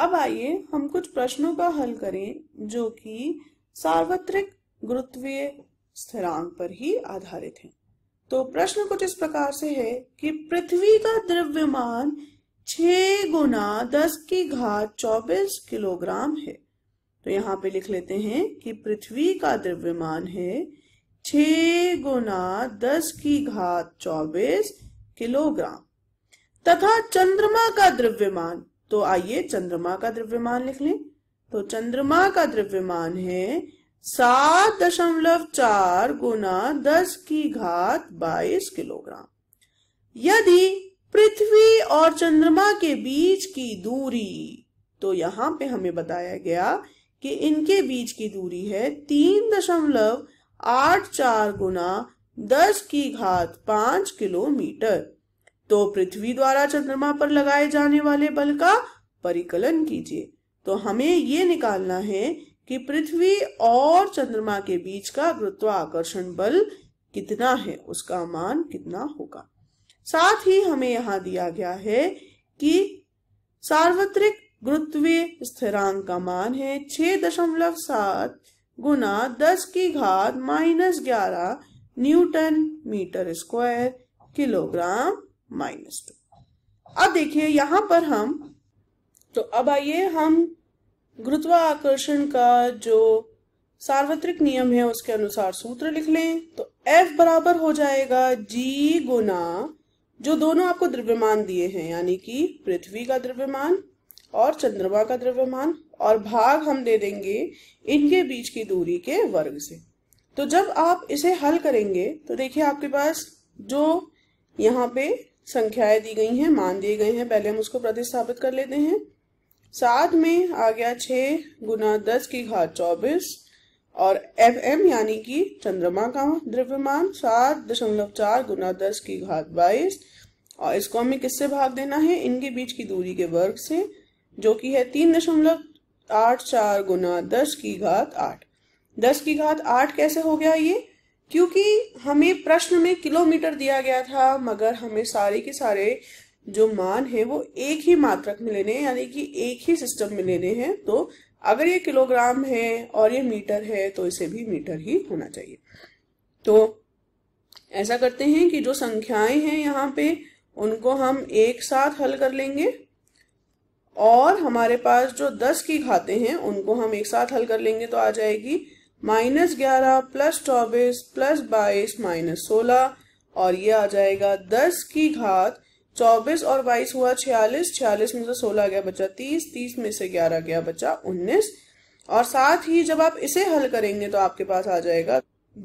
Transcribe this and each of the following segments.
अब आइए हम कुछ प्रश्नों का हल करें जो कि सार्वत्रिक गुरुत्वीय स्थिरांक पर ही आधारित हैं। तो प्रश्न कुछ इस प्रकार से है कि पृथ्वी का द्रव्यमान छ गुना दस की घात चौबीस किलोग्राम है तो यहाँ पे लिख लेते हैं कि पृथ्वी का द्रव्यमान है छ गुना दस की घात चौबीस किलोग्राम तथा चंद्रमा का द्रव्यमान तो आइए चंद्रमा का द्रव्यमान लिख लें तो चंद्रमा का द्रव्यमान है सात दशमलव चार गुना दस की घात बाईस किलोग्राम यदि पृथ्वी और चंद्रमा के बीच की दूरी तो यहां पे हमें बताया गया कि इनके बीच की दूरी है तीन दशमलव आठ चार गुना दस की घात पांच किलोमीटर तो पृथ्वी द्वारा चंद्रमा पर लगाए जाने वाले बल का परिकलन कीजिए तो हमें ये निकालना है कि पृथ्वी और चंद्रमा के बीच का गुरुत्वाकर्षण बल कितना है उसका मान कितना होगा साथ ही हमें यहाँ दिया गया है कि सार्वत्रिक गुरुत्वीय स्थिरांक का मान है छह दशमलव सात गुना दस की घात माइनस ग्यारह newton metre square kilogram minus two अब देखिए यहां पर हम तो अब आइए हम गुरुत्वाकर्षण का जो सार्वत्रिक नियम है उसके अनुसार सूत्र लिख लें तो F बराबर हो जाएगा G गुना जो दोनों आपको द्रव्यमान दिए हैं यानी कि पृथ्वी का द्रव्यमान और चंद्रमा का द्रव्यमान और भाग हम दे देंगे इनके बीच की दूरी के वर्ग से तो जब आप इसे हल करेंगे तो देखिए आपके पास जो यहाँ पे संख्याएं दी गई हैं मान दिए गए हैं पहले हम उसको प्रतिस्थापित कर लेते हैं सात में आ गया छः गुना दस की घात चौबीस और एफ एम यानी कि चंद्रमा का द्रव्यमान सात दशमलव चार गुना दस की घात बाईस और इसको हमें किससे भाग देना है इनके बीच की दूरी के वर्ग से जो कि है तीन दशमलव आठ चार गुना दस की घात आठ दस की घात आठ कैसे हो गया ये क्योंकि हमें प्रश्न में किलोमीटर दिया गया था मगर हमें सारे के सारे जो मान है वो एक ही मात्रक में लेने हैं यानी कि एक ही सिस्टम में लेने हैं तो अगर ये किलोग्राम है और ये मीटर है तो इसे भी मीटर ही होना चाहिए तो ऐसा करते हैं कि जो संख्याएं हैं यहाँ पे उनको हम एक साथ हल कर लेंगे और हमारे पास जो दस की घाते हैं उनको हम एक साथ हल कर लेंगे तो आ जाएगी माइनस ग्यारह प्लस चौबीस प्लस बाईस माइनस सोलह और ये आ जाएगा दस की घात चौबीस और बाईस हुआ छियालीस छियालीस में से सोलह गया बचा तीस तीस में से ग्यारह गया बचा उन्नीस और साथ ही जब आप इसे हल करेंगे तो आपके पास आ जाएगा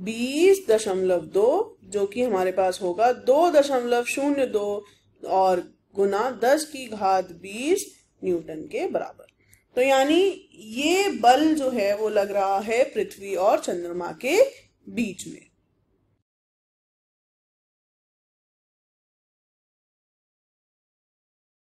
बीस दशमलव दो जो कि हमारे पास होगा दो दशमलव शून्य दो और गुना दस की घात बीस न्यूटन के बराबर तो यानी ये बल जो है वो लग रहा है पृथ्वी और चंद्रमा के बीच में